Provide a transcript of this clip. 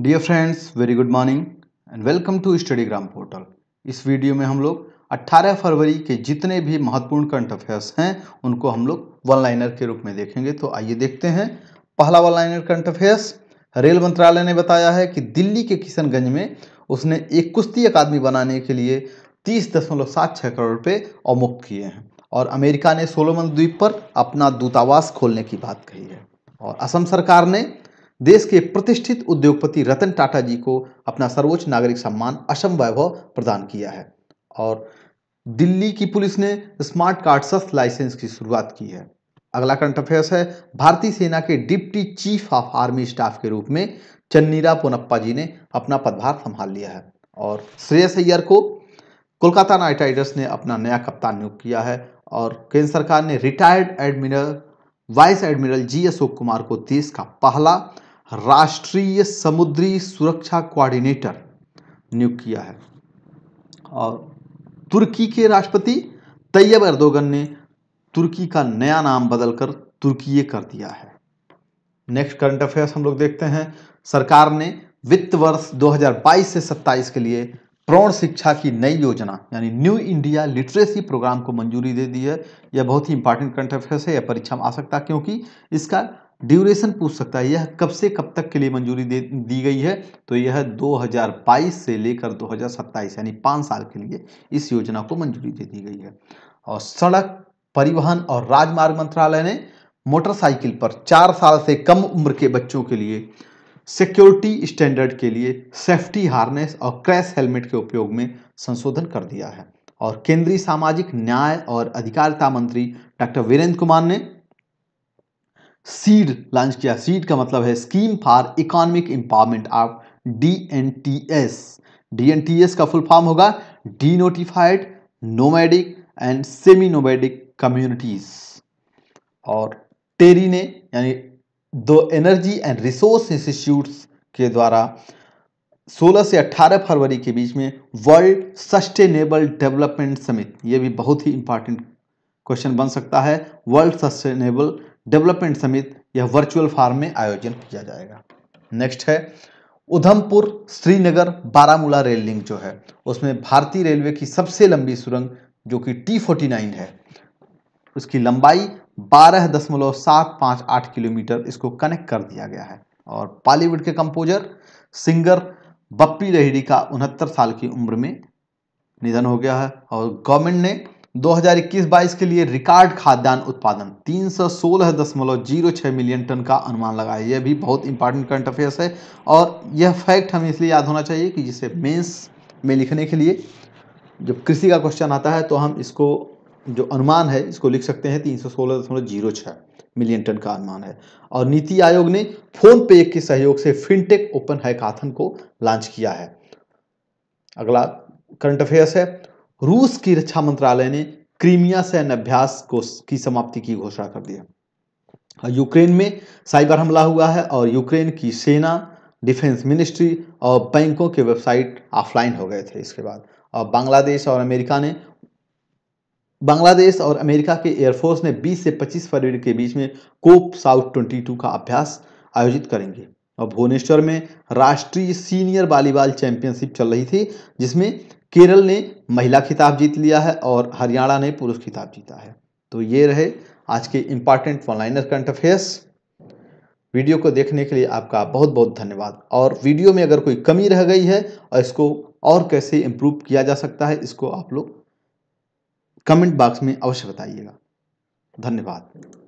dear friends very good morning and welcome to Studygram portal इस video में हम लोग 18 फरवरी के जितने भी महत्वपूर्ण करंट अफेयर्स हैं उनको हम लोग वन लाइनर के रूप में देखेंगे तो आइए देखते हैं पहला one liner current affairs rail मंत्रालय ने बताया है कि दिल्ली के किशनगंज में उसने एक कुश्ती अकादमी बनाने के लिए तीस दशमलव सात छः करोड़ रुपये अवमुक्त किए हैं और अमेरिका ने सोलोमन द्वीप पर अपना दूतावास खोलने की बात कही है और असम सरकार ने देश के प्रतिष्ठित उद्योगपति रतन टाटा जी को अपना सर्वोच्च नागरिक सम्मान असम वैभव प्रदान किया है और दिल्ली की पुलिस ने स्मार्ट कार्ड सस्त लाइसेंस की शुरुआत की है अगला करंट अफेयर्स है भारतीय सेना के deputy chief of army staff के रूप में चन्नीरा पोनप्पा जी ने अपना पदभार संभाल लिया है और श्रेयस अय्यर को कोलकाता नाइट राइडर्स ने अपना नया कप्तान नियुक्त किया है और केंद्र सरकार ने retired admiral vice admiral G Ashok Kumar को देश का पहला राष्ट्रीय समुद्री सुरक्षा कोऑर्डिनेटर नियुक्त किया है और तुर्की के राष्ट्रपति तैयब अर्दोगन ने तुर्की का नया नाम बदलकर तुर्कीय कर दिया है नेक्स्ट करंट अफेयर्स हम लोग देखते हैं सरकार ने वित्त वर्ष 2022 से 27 के लिए प्रौण शिक्षा की नई योजना यानी न्यू इंडिया लिटरेसी प्रोग्राम को मंजूरी दे दी है यह बहुत ही इंपॉर्टेंट करंट अफेयर्स है यह परीक्षा में आ सकता है क्योंकि इसका ड्यूरेशन पूछ सकता है यह कब से कब तक के लिए मंजूरी दे दी गई है तो यह 2022 से लेकर 2027 यानी पाँच साल के लिए इस योजना को मंजूरी दे दी गई है और सड़क परिवहन और राजमार्ग मंत्रालय ने मोटरसाइकिल पर चार साल से कम उम्र के बच्चों के लिए सिक्योरिटी स्टैंडर्ड के लिए सेफ्टी हार्नेस और क्रैश हेलमेट के उपयोग में संशोधन कर दिया है और केंद्रीय सामाजिक न्याय और अधिकारिता मंत्री डॉक्टर वीरेंद्र कुमार ने सीड लॉन्च किया सीड का मतलब है scheme for economic empowerment of D N T S D N T S का फुल फॉर्म होगा denotified nomadic and semi nomadic communities और टेरी ने यानी दो एनर्जी एंड रिसोर्स इंस्टीट्यूट के द्वारा 16 से 18 फरवरी के बीच में वर्ल्ड सस्टेनेबल डेवलपमेंट समिट ये भी बहुत ही इंपॉर्टेंट क्वेश्चन बन सकता है वर्ल्ड सस्टेनेबल डेवलपमेंट समिति यह वर्चुअल फार्म में आयोजन किया जाएगा नेक्स्ट है उधमपुर श्रीनगर बारामूला रेल लिंक जो है उसमें भारतीय रेलवे की सबसे लंबी सुरंग जो कि टी फोर्टी नाइन है उसकी लंबाई बारह दशमलव सात पाँच आठ किलोमीटर इसको कनेक्ट कर दिया गया है और बॉलीवुड के कंपोजर सिंगर बप्पी लहिड़ी का उनहत्तर साल की उम्र में निधन हो गया है और गवर्नमेंट ने 2021-22 के लिए रिकॉर्ड खाद्यान्न उत्पादन तीन सौ सोलह दशमलव जीरो मिलियन टन का अनुमान लगा है यह भी बहुत इंपॉर्टेंट करंट अफेयर्स है और यह फैक्ट हमें इसलिए याद होना चाहिए कि जिसे मेंस में लिखने के लिए जब कृषि का क्वेश्चन आता है तो हम इसको जो अनुमान है इसको लिख सकते हैं तीन सौ सोलह दशमलव जीरो मिलियन टन का अनुमान है और नीति आयोग ने फोन पे के सहयोग से फिनटेक ओपन हैकाथन को लॉन्च किया है अगला करंट अफेयर्स है रूस की रक्षा मंत्रालय ने क्रीमिया सैन्य अभ्यास को की समाप्ति की घोषणा कर दी है यूक्रेन में साइबर हमला हुआ है और यूक्रेन की सेना डिफेंस मिनिस्ट्री और बैंकों के वेबसाइट ऑफलाइन हो गए थे इसके बाद और बांग्लादेश और अमेरिका ने बांग्लादेश और अमेरिका के एयरफोर्स ने 20 से 25 फरवरी के बीच में कोप साउथ 22 का अभ्यास आयोजित करेंगे और भुवनेश्वर में राष्ट्रीय सीनियर वॉलीबॉल चैंपियनशिप चल रही थी जिसमें केरल ने महिला खिताब जीत लिया है और हरियाणा ने पुरुष खिताब जीता है तो ये रहे आज के important one liner current affairs video को देखने के लिए आपका बहुत बहुत धन्यवाद और वीडियो में अगर कोई कमी रह गई है और इसको और कैसे इम्प्रूव किया जा सकता है इसको आप लोग कमेंट बॉक्स में अवश्य बताइएगा धन्यवाद